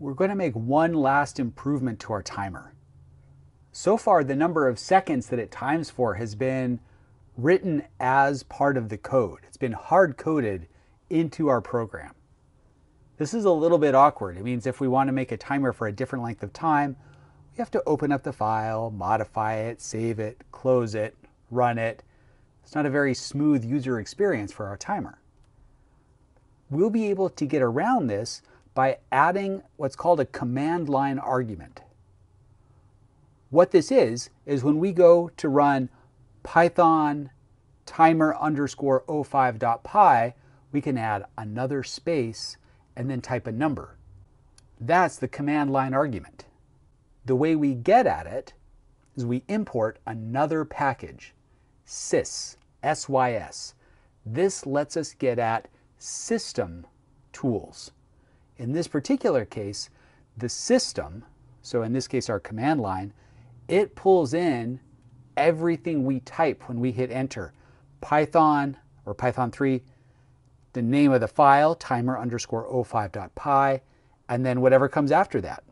we're going to make one last improvement to our timer. So far, the number of seconds that it times for has been written as part of the code. It's been hard coded into our program. This is a little bit awkward. It means if we want to make a timer for a different length of time, we have to open up the file, modify it, save it, close it, run it. It's not a very smooth user experience for our timer. We'll be able to get around this by adding what's called a command line argument. What this is, is when we go to run python timer underscore dot pi, we can add another space and then type a number. That's the command line argument. The way we get at it is we import another package, sys, sys. This lets us get at system tools. In this particular case, the system, so in this case our command line, it pulls in everything we type when we hit enter. Python or Python 3, the name of the file, timer underscore 05.py, and then whatever comes after that.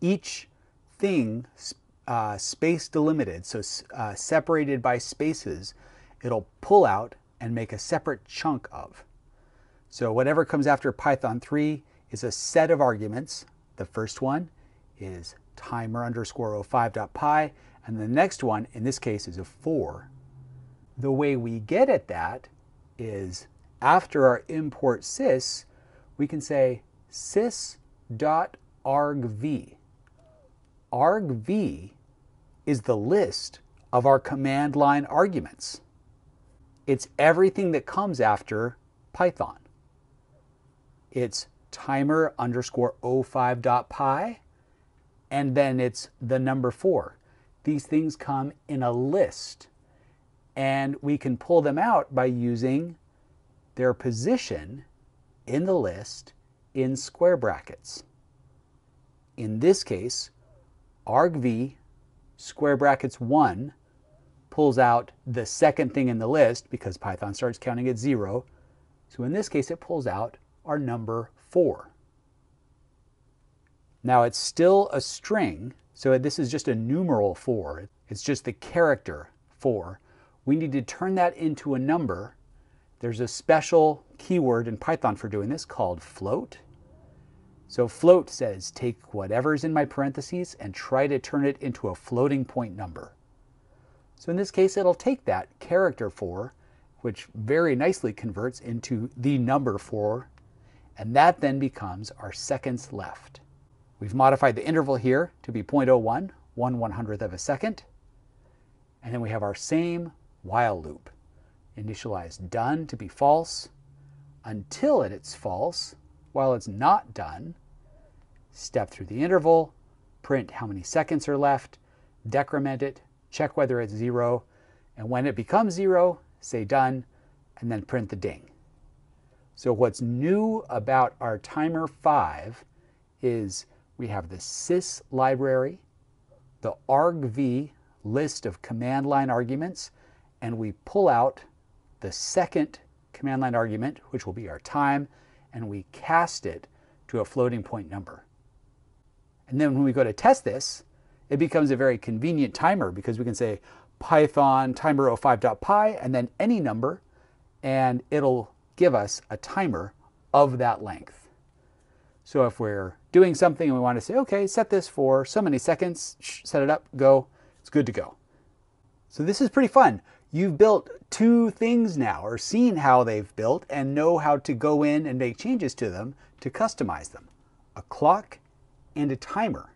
Each thing uh, space delimited, so uh, separated by spaces, it'll pull out and make a separate chunk of. So whatever comes after Python 3 is a set of arguments. The first one is timer underscore 05.py, and the next one, in this case, is a 4. The way we get at that is after our import sys, we can say sys.argv. Argv is the list of our command line arguments. It's everything that comes after Python it's timer underscore 05.py, and then it's the number four. These things come in a list, and we can pull them out by using their position in the list in square brackets. In this case, argv square brackets 1 pulls out the second thing in the list because Python starts counting at 0. So in this case, it pulls out our number 4. Now it's still a string, so this is just a numeral 4. It's just the character 4. We need to turn that into a number. There's a special keyword in Python for doing this called float. So float says take whatever's in my parentheses and try to turn it into a floating point number. So in this case, it'll take that character 4, which very nicely converts into the number 4 and that then becomes our seconds left. We've modified the interval here to be 0.01, 1 100th of a second, and then we have our same while loop. Initialize done to be false, until it's false, while it's not done, step through the interval, print how many seconds are left, decrement it, check whether it's zero, and when it becomes zero, say done, and then print the ding. So what's new about our timer 5 is we have the sys library, the argv list of command line arguments, and we pull out the second command line argument, which will be our time, and we cast it to a floating point number. And then when we go to test this, it becomes a very convenient timer because we can say python timer05.py and then any number, and it'll give us a timer of that length. So if we're doing something and we want to say, okay, set this for so many seconds, set it up, go, it's good to go. So this is pretty fun. You've built two things now, or seen how they've built, and know how to go in and make changes to them to customize them. A clock and a timer.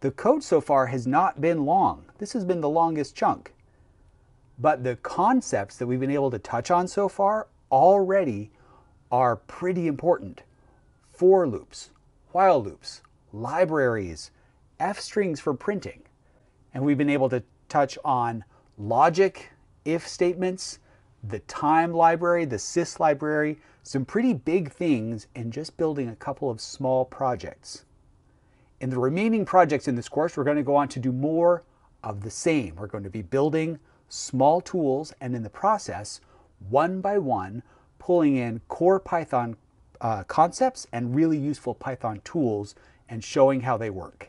The code so far has not been long. This has been the longest chunk. But the concepts that we've been able to touch on so far already are pretty important. For loops, while loops, libraries, F strings for printing. And we've been able to touch on logic, if statements, the time library, the sys library, some pretty big things and just building a couple of small projects. In the remaining projects in this course, we're going to go on to do more of the same. We're going to be building small tools and in the process, one by one, pulling in core Python uh, concepts and really useful Python tools and showing how they work.